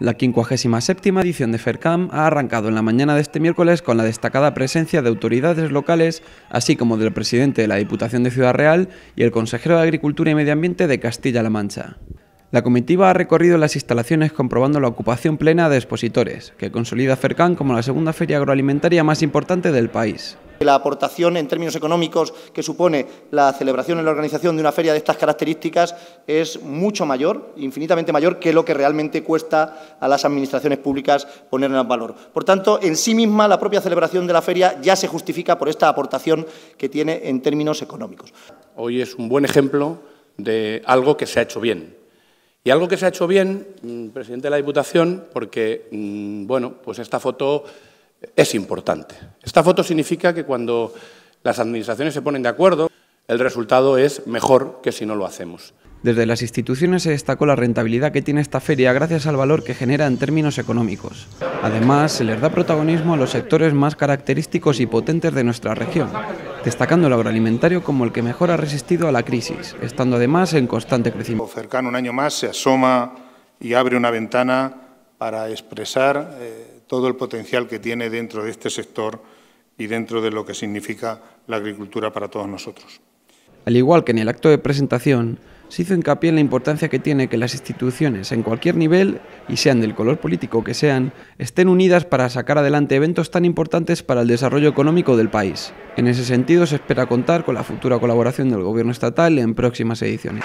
La 57 edición de FERCAM ha arrancado en la mañana de este miércoles con la destacada presencia de autoridades locales, así como del presidente de la Diputación de Ciudad Real y el consejero de Agricultura y Medio Ambiente de Castilla-La Mancha. La comitiva ha recorrido las instalaciones comprobando la ocupación plena de expositores, que consolida FERCAM como la segunda feria agroalimentaria más importante del país la aportación en términos económicos que supone la celebración en la organización de una feria de estas características es mucho mayor, infinitamente mayor, que lo que realmente cuesta a las administraciones públicas ponerla en valor. Por tanto, en sí misma la propia celebración de la feria ya se justifica por esta aportación que tiene en términos económicos. Hoy es un buen ejemplo de algo que se ha hecho bien. Y algo que se ha hecho bien, mm, presidente de la Diputación, porque, mm, bueno, pues esta foto es importante. Esta foto significa que cuando las administraciones se ponen de acuerdo, el resultado es mejor que si no lo hacemos. Desde las instituciones se destacó la rentabilidad que tiene esta feria gracias al valor que genera en términos económicos. Además, se les da protagonismo a los sectores más característicos y potentes de nuestra región, destacando el agroalimentario como el que mejor ha resistido a la crisis, estando además en constante crecimiento. Cercano un año más se asoma y abre una ventana para expresar eh, todo el potencial que tiene dentro de este sector y dentro de lo que significa la agricultura para todos nosotros. Al igual que en el acto de presentación, se hizo hincapié en la importancia que tiene que las instituciones, en cualquier nivel y sean del color político que sean, estén unidas para sacar adelante eventos tan importantes para el desarrollo económico del país. En ese sentido, se espera contar con la futura colaboración del Gobierno estatal en próximas ediciones.